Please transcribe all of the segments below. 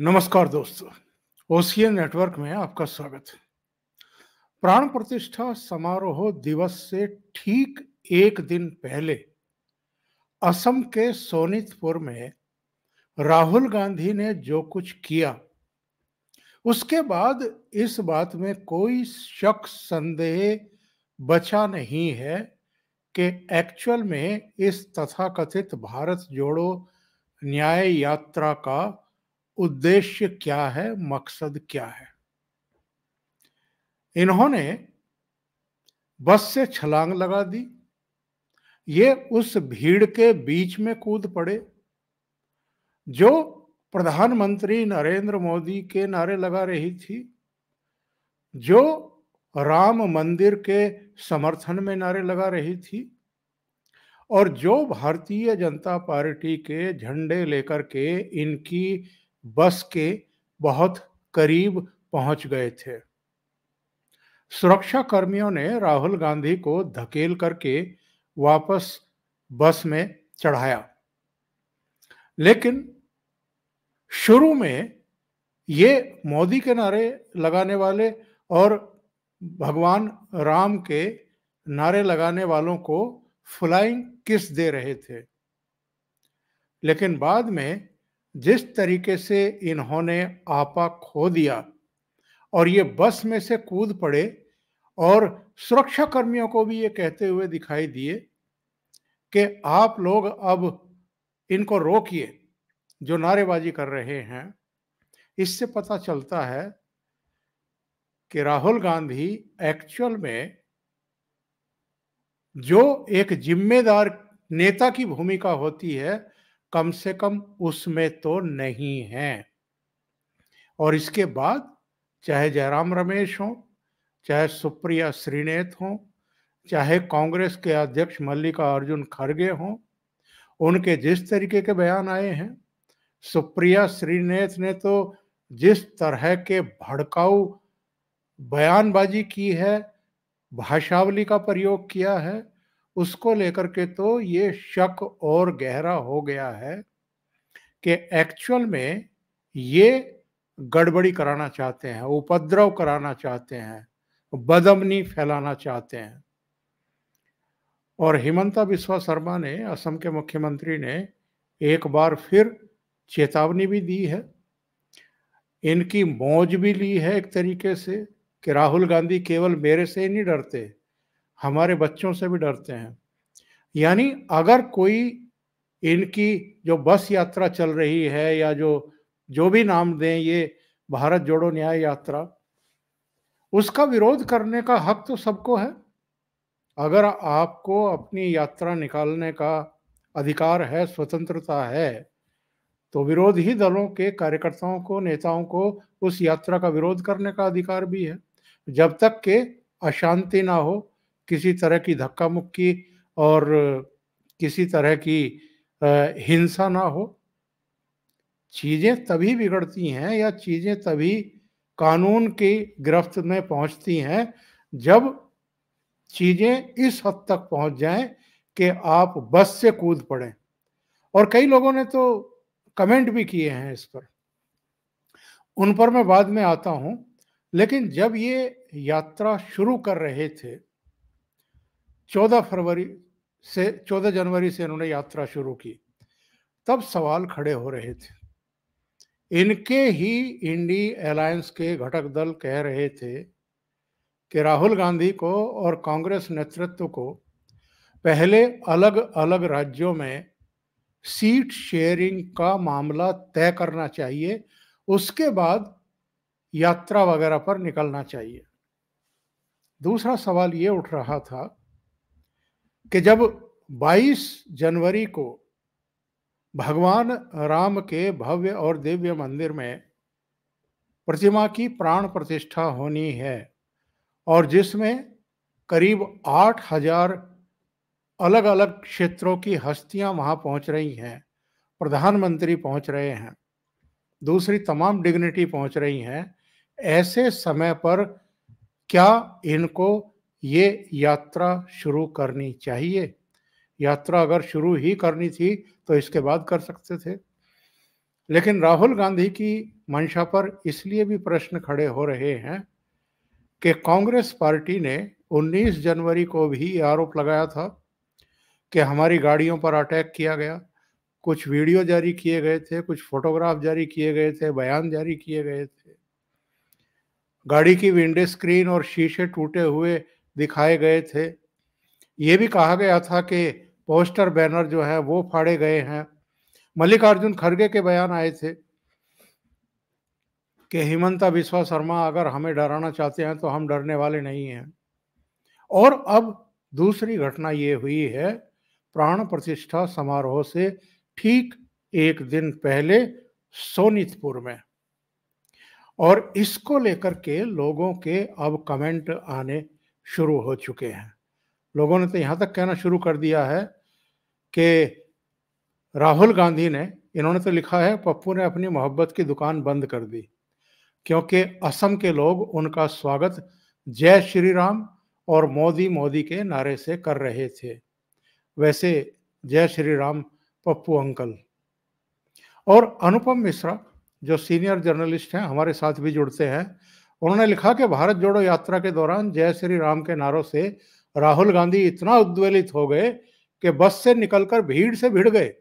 नमस्कार दोस्तों OCN network में आपका स्वागत है प्राण प्रतिष्ठा समारोह दिवस से ठीक एक दिन पहले असम के सोनितपुर में राहुल गांधी ने जो कुछ किया उसके बाद इस बात में कोई शक संदेह बचा नहीं है कि एक्चुअल में इस तथाकथित भारत जोड़ो न्याय यात्रा का उद्देश्य क्या है मकसद क्या है इन्होंने बस से छलांग लगा दी ये उस भीड़ के बीच में कूद पड़े जो प्रधानमंत्री नरेंद्र मोदी के नारे लगा रही थी जो राम मंदिर के समर्थन में नारे लगा रही थी और जो भारतीय जनता पार्टी के झंडे लेकर के इनकी बस के बहुत करीब पहुंच गए थे सुरक्षा कर्मियों ने राहुल गांधी को धकेल करके वापस बस में चढ़ाया लेकिन शुरू में ये मोदी के नारे लगाने वाले और भगवान राम के नारे लगाने वालों को फ्लाइंग किस दे रहे थे लेकिन बाद में जिस तरीके से इन्होंने आपा खो दिया और ये बस में से कूद पड़े और सुरक्षा कर्मियों को भी ये कहते हुए दिखाई दिए कि आप लोग अब इनको रोकिए जो नारेबाजी कर रहे हैं इससे पता चलता है कि राहुल गांधी एक्चुअल में जो एक जिम्मेदार नेता की भूमिका होती है कम से कम उसमें तो नहीं है और इसके बाद चाहे जयराम रमेश हों चाहे सुप्रिया श्रीनेत हों चाहे कांग्रेस के अध्यक्ष मल्लिका अर्जुन खड़गे हों उनके जिस तरीके के बयान आए हैं सुप्रिया श्रीनेत ने तो जिस तरह के भड़काऊ बयानबाजी की है भाषावली का प्रयोग किया है उसको लेकर के तो ये शक और गहरा हो गया है कि एक्चुअल में ये गड़बड़ी कराना चाहते हैं उपद्रव कराना चाहते हैं बदमनी फैलाना चाहते हैं और हिमंता बिस्वा शर्मा ने असम के मुख्यमंत्री ने एक बार फिर चेतावनी भी दी है इनकी मौज भी ली है एक तरीके से कि राहुल गांधी केवल मेरे से ही नहीं डरते हमारे बच्चों से भी डरते हैं यानी अगर कोई इनकी जो बस यात्रा चल रही है या जो जो भी नाम दें ये भारत जोड़ो न्याय यात्रा उसका विरोध करने का हक तो सबको है अगर आपको अपनी यात्रा निकालने का अधिकार है स्वतंत्रता है तो विरोधी दलों के कार्यकर्ताओं को नेताओं को उस यात्रा का विरोध करने का अधिकार भी है जब तक के अशांति ना हो किसी तरह की धक्का मुक्की और किसी तरह की हिंसा ना हो चीज़ें तभी बिगड़ती हैं या चीज़ें तभी कानून की गिरफ्त में पहुंचती हैं जब चीज़ें इस हद तक पहुंच जाएं कि आप बस से कूद पड़े और कई लोगों ने तो कमेंट भी किए हैं इस पर उन पर मैं बाद में आता हूं लेकिन जब ये यात्रा शुरू कर रहे थे 14 फरवरी से 14 जनवरी से इन्होंने यात्रा शुरू की तब सवाल खड़े हो रहे थे इनके ही इंडी अलायंस के घटक दल कह रहे थे कि राहुल गांधी को और कांग्रेस नेतृत्व को पहले अलग अलग राज्यों में सीट शेयरिंग का मामला तय करना चाहिए उसके बाद यात्रा वगैरह पर निकलना चाहिए दूसरा सवाल ये उठ रहा था कि जब 22 जनवरी को भगवान राम के भव्य और दिव्य मंदिर में प्रतिमा की प्राण प्रतिष्ठा होनी है और जिसमें करीब आठ हजार अलग अलग क्षेत्रों की हस्तियां वहां पहुंच रही हैं प्रधानमंत्री पहुंच रहे हैं दूसरी तमाम डिग्निटी पहुंच रही हैं ऐसे समय पर क्या इनको ये यात्रा शुरू करनी चाहिए यात्रा अगर शुरू ही करनी थी तो इसके बाद कर सकते थे लेकिन राहुल गांधी की मंशा पर इसलिए भी प्रश्न खड़े हो रहे हैं कि कांग्रेस पार्टी ने 19 जनवरी को भी आरोप लगाया था कि हमारी गाड़ियों पर अटैक किया गया कुछ वीडियो जारी किए गए थे कुछ फोटोग्राफ जारी किए गए थे बयान जारी किए गए थे गाड़ी की विंडो स्क्रीन और शीशे टूटे हुए दिखाए गए थे ये भी कहा गया था कि पोस्टर बैनर जो है वो फाड़े गए हैं मल्लिकार्जुन खड़गे के बयान आए थे कि हिमंता विश्वा शर्मा अगर हमें डराना चाहते हैं तो हम डरने वाले नहीं हैं और अब दूसरी घटना ये हुई है प्राण प्रतिष्ठा समारोह से ठीक एक दिन पहले सोनितपुर में और इसको लेकर के लोगों के अब कमेंट आने शुरू हो चुके हैं लोगों ने तो यहाँ तक कहना शुरू कर दिया है कि राहुल गांधी ने इन्होंने तो लिखा है पप्पू ने अपनी मोहब्बत की दुकान बंद कर दी क्योंकि असम के लोग उनका स्वागत जय श्री राम और मोदी मोदी के नारे से कर रहे थे वैसे जय श्री राम पप्पू अंकल और अनुपम मिश्रा जो सीनियर जर्नलिस्ट हैं हमारे साथ भी जुड़ते हैं उन्होंने लिखा कि भारत जोड़ो यात्रा के दौरान जय श्री राम के नारों से राहुल गांधी इतना उद्वेलित हो गए कि बस से निकलकर भीड़ से भिड़ गए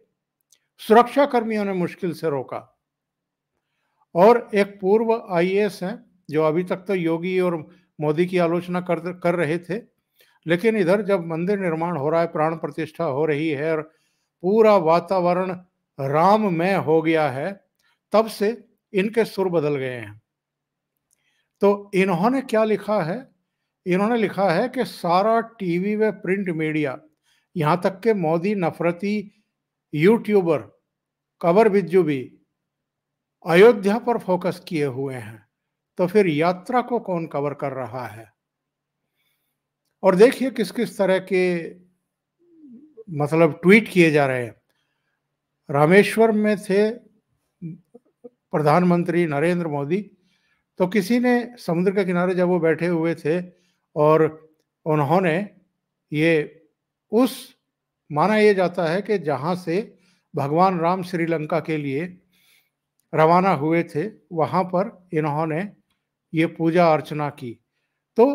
सुरक्षा कर्मियों ने मुश्किल से रोका और एक पूर्व आईएएस हैं जो अभी तक तो योगी और मोदी की आलोचना कर कर रहे थे लेकिन इधर जब मंदिर निर्माण हो रहा है प्राण प्रतिष्ठा हो रही है और पूरा वातावरण राममय हो गया है तब से इनके सुर बदल गए हैं तो इन्होंने क्या लिखा है इन्होंने लिखा है कि सारा टीवी व प्रिंट मीडिया यहाँ तक के मोदी नफरती यूट्यूबर कबर बिज्जू भी अयोध्या पर फोकस किए हुए हैं तो फिर यात्रा को कौन कवर कर रहा है और देखिए किस किस तरह के मतलब ट्वीट किए जा रहे हैं रामेश्वर में थे प्रधानमंत्री नरेंद्र मोदी तो किसी ने समुद्र के किनारे जब वो बैठे हुए थे और उन्होंने ये उस माना यह जाता है कि जहाँ से भगवान राम श्रीलंका के लिए रवाना हुए थे वहाँ पर इन्होंने ये पूजा अर्चना की तो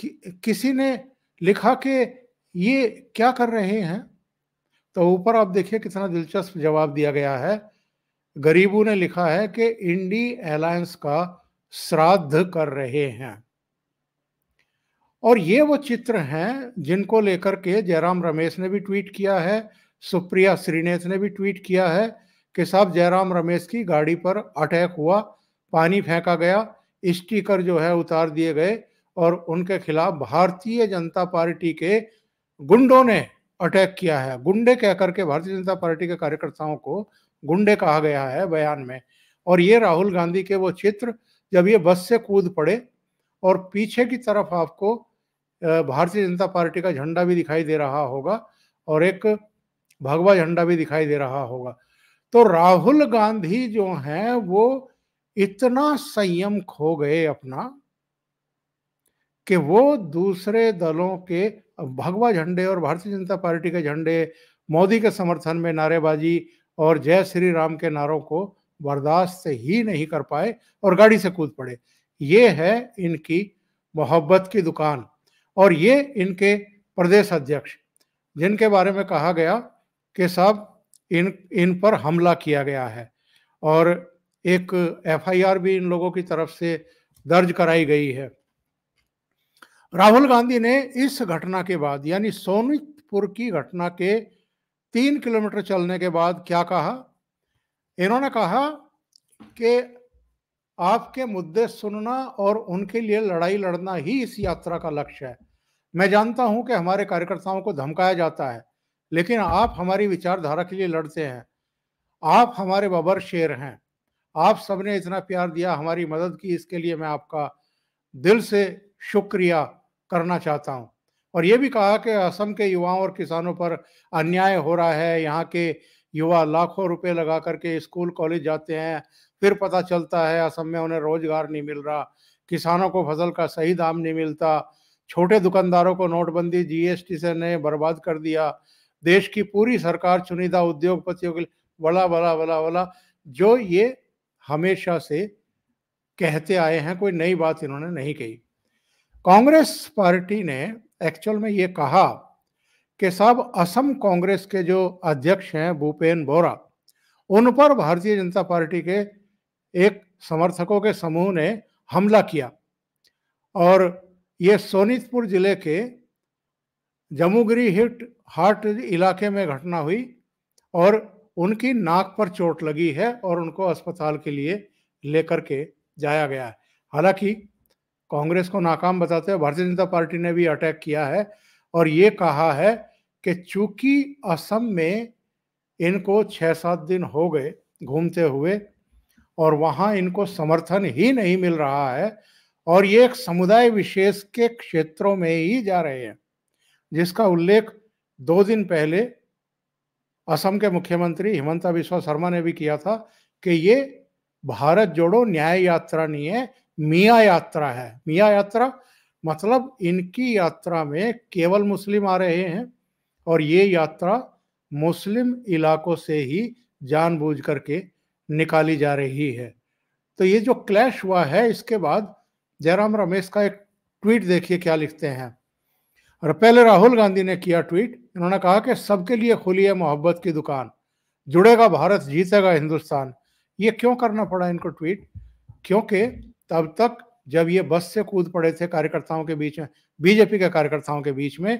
कि, किसी ने लिखा कि ये क्या कर रहे हैं तो ऊपर आप देखिए कितना दिलचस्प जवाब दिया गया है गरीबों ने लिखा है कि इंडी एलायंस का श्राद्ध कर रहे हैं और ये वो चित्र हैं जिनको लेकर के जयराम रमेश ने भी ट्वीट किया है सुप्रिया श्रीनेश ने भी ट्वीट किया है कि साहब जयराम रमेश की गाड़ी पर अटैक हुआ पानी फेंका गया स्टीकर जो है उतार दिए गए और उनके खिलाफ भारतीय जनता पार्टी के गुंडों ने अटैक किया है गुंडे कहकर के भारतीय जनता पार्टी के कार्यकर्ताओं को गुंडे कहा गया है बयान में और ये राहुल गांधी के वो चित्र जब ये बस से कूद पड़े और पीछे की तरफ आपको भारतीय जनता पार्टी का झंडा भी दिखाई दे रहा होगा और एक भगवा झंडा भी दिखाई दे रहा होगा तो राहुल गांधी जो हैं वो इतना संयम खो गए अपना कि वो दूसरे दलों के भगवा झंडे और भारतीय जनता पार्टी के झंडे मोदी के समर्थन में नारेबाजी और जय श्री राम के नारों को बर्दाश्त ही नहीं कर पाए और गाड़ी से कूद पड़े ये है इनकी मोहब्बत की दुकान और ये इनके प्रदेश अध्यक्ष जिनके बारे में कहा गया कि साहब इन इन पर हमला किया गया है और एक एफआईआर भी इन लोगों की तरफ से दर्ज कराई गई है राहुल गांधी ने इस घटना के बाद यानी सोनितपुर की घटना के तीन किलोमीटर चलने के बाद क्या कहा इन्होंने कहा कि आपके मुद्दे सुनना और उनके लिए लड़ाई लड़ना ही इस यात्रा का लक्ष्य है मैं जानता हूं कि हमारे कार्यकर्ताओं को धमकाया जाता है लेकिन आप हमारी विचारधारा के लिए लड़ते हैं आप हमारे बबर शेर हैं आप सबने इतना प्यार दिया हमारी मदद की इसके लिए मैं आपका दिल से शुक्रिया करना चाहता हूं और ये भी कहा कि असम के युवाओं और किसानों पर अन्याय हो रहा है यहाँ के युवा लाखों रुपए लगा करके स्कूल कॉलेज जाते हैं फिर पता चलता है असम में उन्हें रोजगार नहीं मिल रहा किसानों को फसल का सही दाम नहीं मिलता छोटे दुकानदारों को नोटबंदी जीएसटी से ने बर्बाद कर दिया देश की पूरी सरकार चुनिंदा उद्योगपतियों के वला वला वला वला जो ये हमेशा से कहते आए हैं कोई नई बात इन्होंने नहीं कही कांग्रेस पार्टी ने एक्चुअल में ये कहा कि साहब असम कांग्रेस के जो अध्यक्ष हैं भूपेन बोरा उन पर भारतीय जनता पार्टी के एक समर्थकों के समूह ने हमला किया और ये सोनितपुर जिले के जमुगिरी हिट हार्ट इलाके में घटना हुई और उनकी नाक पर चोट लगी है और उनको अस्पताल के लिए लेकर के जाया गया है हालांकि कांग्रेस को नाकाम बताते हुए भारतीय जनता पार्टी ने भी अटैक किया है और ये कहा है कि चूंकि असम में इनको छः सात दिन हो गए घूमते हुए और वहाँ इनको समर्थन ही नहीं मिल रहा है और ये एक समुदाय विशेष के क्षेत्रों में ही जा रहे हैं जिसका उल्लेख दो दिन पहले असम के मुख्यमंत्री हिमंता बिस्वा शर्मा ने भी किया था कि ये भारत जोड़ो न्याय यात्रा नहीं है मियाँ यात्रा है मियाँ यात्रा मतलब इनकी यात्रा में केवल मुस्लिम आ रहे हैं और ये यात्रा मुस्लिम इलाकों से ही जानबूझ करके निकाली जा रही है तो ये जो क्लैश हुआ है इसके बाद जयराम रमेश का एक ट्वीट देखिए क्या लिखते हैं और पहले राहुल गांधी ने किया ट्वीट इन्होंने कहा कि सबके लिए खुली है मोहब्बत की दुकान जुड़ेगा भारत जीतेगा हिंदुस्तान ये क्यों करना पड़ा इनको ट्वीट क्योंकि तब तक जब ये बस से कूद पड़े थे कार्यकर्ताओं के बीच में बीजेपी के कार्यकर्ताओं के बीच में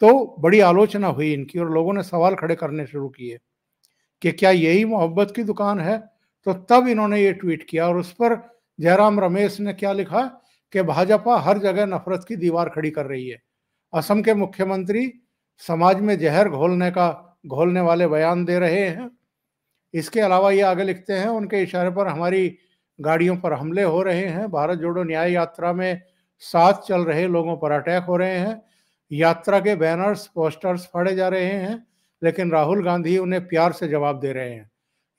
तो बड़ी आलोचना हुई इनकी और लोगों ने सवाल खड़े करने शुरू किए कि क्या यही मोहब्बत की दुकान है तो तब इन्होंने ये ट्वीट किया और उस पर जयराम रमेश ने क्या लिखा कि भाजपा हर जगह नफरत की दीवार खड़ी कर रही है असम के मुख्यमंत्री समाज में जहर घोलने का घोलने वाले बयान दे रहे हैं इसके अलावा ये आगे लिखते हैं उनके इशारे पर हमारी गाड़ियों पर हमले हो रहे हैं भारत जोड़ो न्याय यात्रा में साथ चल रहे लोगों पर अटैक हो रहे हैं यात्रा के बैनर्स पोस्टर्स फाड़े जा रहे हैं लेकिन राहुल गांधी उन्हें प्यार से जवाब दे रहे हैं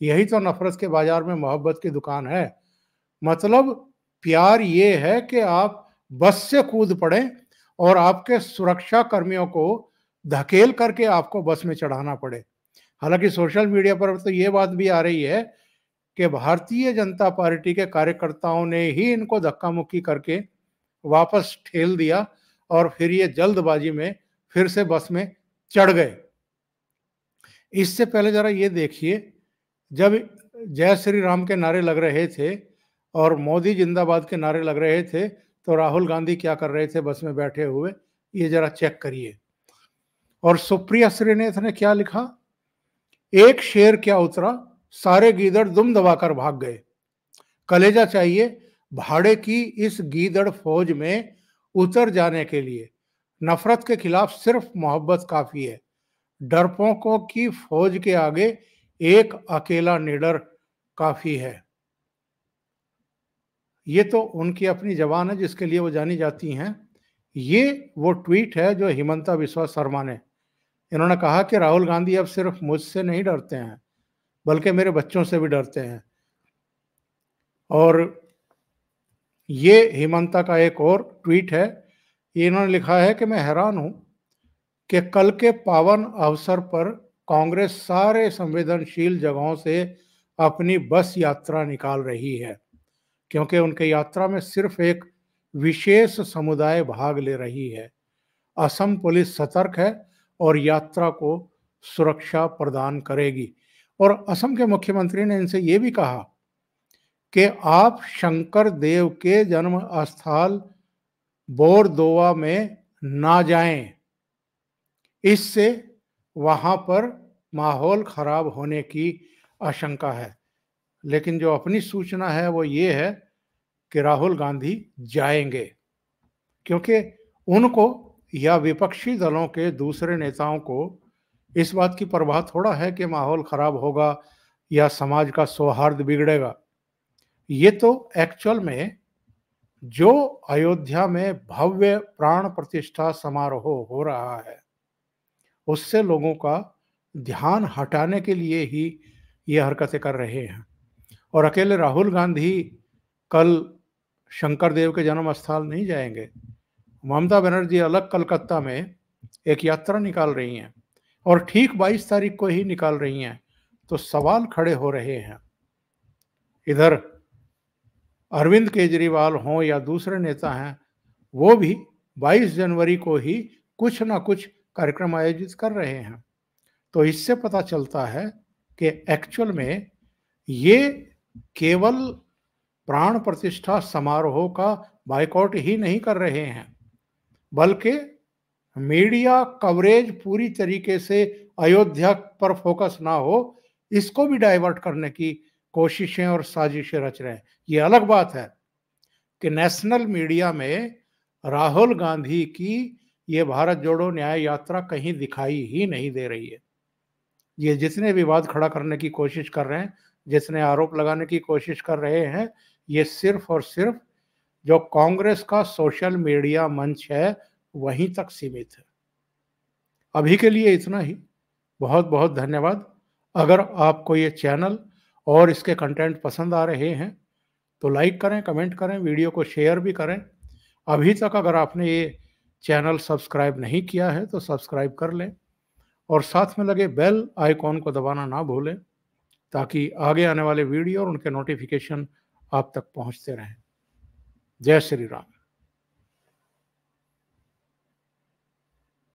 यही तो नफरत के बाजार में मोहब्बत की दुकान है मतलब प्यार ये है कि आप बस से कूद पड़े और आपके सुरक्षा कर्मियों को धकेल करके आपको बस में चढ़ाना पड़े हालांकि सोशल मीडिया पर तो ये बात भी आ रही है कि भारतीय जनता पार्टी के कार्यकर्ताओं ने ही इनको धक्का मुक्की करके वापस ठेल दिया और फिर ये जल्दबाजी में फिर से बस में चढ़ गए इससे पहले ज़रा ये देखिए जब जय श्री राम के नारे लग रहे थे और मोदी जिंदाबाद के नारे लग रहे थे तो राहुल गांधी क्या कर रहे थे बस में बैठे हुए ये जरा चेक करिए और सुप्रिया श्रीनेथ ने क्या लिखा एक शेर क्या उतरा सारे गीदड़ दुम दबाकर भाग गए कलेजा चाहिए भाड़े की इस गीदड़ फौज में उतर जाने के लिए नफरत के खिलाफ सिर्फ मोहब्बत काफ़ी है डरपोकों की फौज के आगे एक अकेला निडर काफ़ी है ये तो उनकी अपनी जबान है जिसके लिए वो जानी जाती हैं ये वो ट्वीट है जो हिमंता विश्वास शर्मा ने इन्होंने कहा कि राहुल गांधी अब सिर्फ मुझसे नहीं डरते हैं बल्कि मेरे बच्चों से भी डरते हैं और ये हेमंता का एक और ट्वीट है ये इन्होंने लिखा है कि मैं हैरान हूँ कि कल के पावन अवसर पर कांग्रेस सारे संवेदनशील जगहों से अपनी बस यात्रा निकाल रही है क्योंकि उनके यात्रा में सिर्फ एक विशेष समुदाय भाग ले रही है असम पुलिस सतर्क है और यात्रा को सुरक्षा प्रदान करेगी और असम के मुख्यमंत्री ने इनसे ये भी कहा कि आप शंकर देव के जन्म स्थल बोरदोवा में ना जाएं इससे वहां पर माहौल खराब होने की आशंका है लेकिन जो अपनी सूचना है वो ये है कि राहुल गांधी जाएंगे क्योंकि उनको या विपक्षी दलों के दूसरे नेताओं को इस बात की परवाह थोड़ा है कि माहौल खराब होगा या समाज का सौहार्द बिगड़ेगा ये तो एक्चुअल में जो अयोध्या में भव्य प्राण प्रतिष्ठा समारोह हो रहा है उससे लोगों का ध्यान हटाने के लिए ही ये हरकतें कर रहे हैं और अकेले राहुल गांधी कल शंकर देव के जन्म स्थल नहीं जाएंगे ममता बनर्जी अलग कलकत्ता में एक यात्रा निकाल रही हैं और ठीक 22 तारीख को ही निकाल रही हैं तो सवाल खड़े हो रहे हैं इधर अरविंद केजरीवाल हों या दूसरे नेता हैं वो भी 22 जनवरी को ही कुछ ना कुछ कार्यक्रम आयोजित कर रहे हैं तो इससे पता चलता है कि एक्चुअल में ये केवल प्राण प्रतिष्ठा समारोह का बाइकआउट ही नहीं कर रहे हैं बल्कि मीडिया कवरेज पूरी तरीके से अयोध्या पर फोकस ना हो इसको भी डाइवर्ट करने की कोशिशें और साजिशें रच रहे हैं ये अलग बात है कि नेशनल मीडिया में राहुल गांधी की ये भारत जोड़ो न्याय यात्रा कहीं दिखाई ही नहीं दे रही है ये जितने विवाद खड़ा करने की कोशिश कर रहे हैं जितने आरोप लगाने की कोशिश कर रहे हैं ये सिर्फ और सिर्फ जो कांग्रेस का सोशल मीडिया मंच है वहीं तक सीमित है अभी के लिए इतना ही बहुत बहुत धन्यवाद अगर आपको ये चैनल और इसके कंटेंट पसंद आ रहे हैं तो लाइक करें कमेंट करें वीडियो को शेयर भी करें अभी तक अगर आपने ये चैनल सब्सक्राइब नहीं किया है तो सब्सक्राइब कर लें और साथ में लगे बेल आइकॉन को दबाना ना भूलें ताकि आगे आने वाले वीडियो और उनके नोटिफिकेशन आप तक पहुंचते रहें जय श्री राम